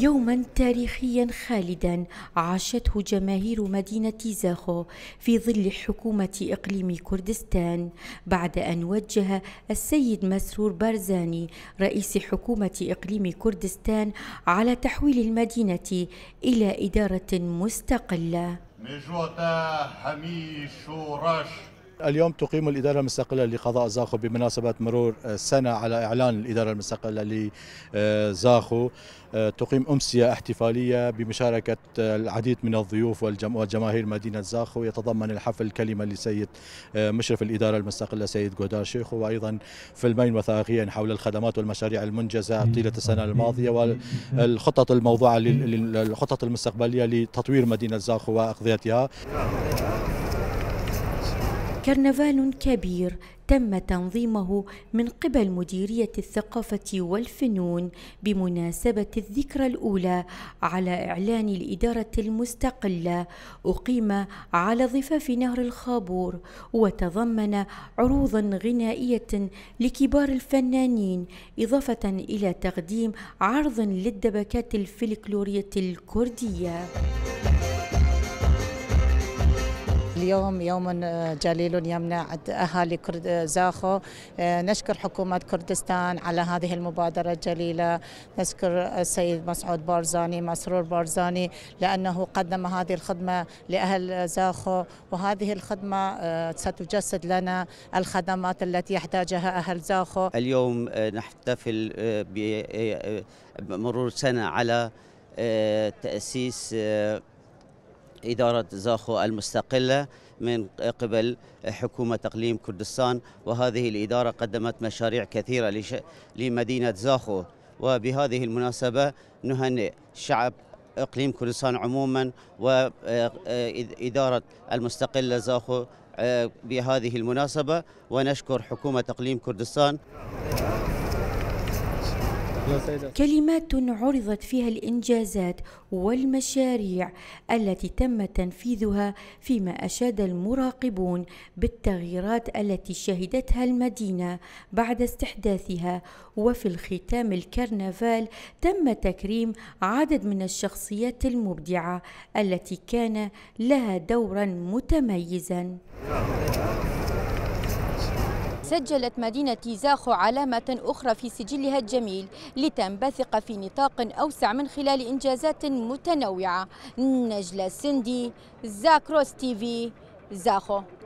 يوما تاريخيا خالدا عاشته جماهير مدينة زاخو في ظل حكومة إقليم كردستان بعد أن وجه السيد مسرور بارزاني رئيس حكومة إقليم كردستان على تحويل المدينة إلى إدارة مستقلة اليوم تقيم الإدارة المستقلة لقضاء زاخو بمناسبة مرور آه، سنة على إعلان الإدارة المستقلة لزاخو آه، تقيم أمسية احتفالية بمشاركة آه، العديد من الضيوف والجماهير مدينة زاخو يتضمن الحفل كلمة لسيد مشرف الإدارة المستقلة سيد جودار شيخو وأيضا فيلمين وثائقيين حول الخدمات والمشاريع المنجزة طيلة السنة الماضية والخطط الموضوعة للخطط المستقبلية لتطوير مدينة زاخو وأقضيتها كرنفال كبير تم تنظيمه من قبل مديرية الثقافة والفنون بمناسبة الذكرى الأولى على إعلان الإدارة المستقلة أقيم على ضفاف نهر الخابور وتضمن عروضا غنائية لكبار الفنانين إضافة إلى تقديم عرض للدبكات الفلكلورية الكردية. اليوم يوم آه، جليل يمنع أهالي كرد آه، زاخو آه، نشكر حكومة كردستان على هذه المبادرة الجليلة نشكر السيد مسعود بارزاني مسرور بارزاني لأنه قدم هذه الخدمة لأهل زاخو وهذه الخدمة ستجسد لنا الخدمات التي يحتاجها أهل زاخو اليوم نحتفل بمرور سنة على تأسيس إدارة زاخو المستقلة من قبل حكومة تقليم كردستان وهذه الإدارة قدمت مشاريع كثيرة لش... لمدينة زاخو وبهذه المناسبة نهنئ شعب إقليم كردستان عموما وإدارة آه، المستقلة زاخو آه، بهذه المناسبة ونشكر حكومة إقليم كردستان كلمات عرضت فيها الإنجازات والمشاريع التي تم تنفيذها فيما أشاد المراقبون بالتغييرات التي شهدتها المدينة بعد استحداثها وفي الختام الكرنفال تم تكريم عدد من الشخصيات المبدعة التي كان لها دورا متميزا سجلت مدينة زاخو علامة أخرى في سجلها الجميل لتنبثق في نطاق أوسع من خلال إنجازات متنوعة نجلة سندي زاكروس تي في زاخو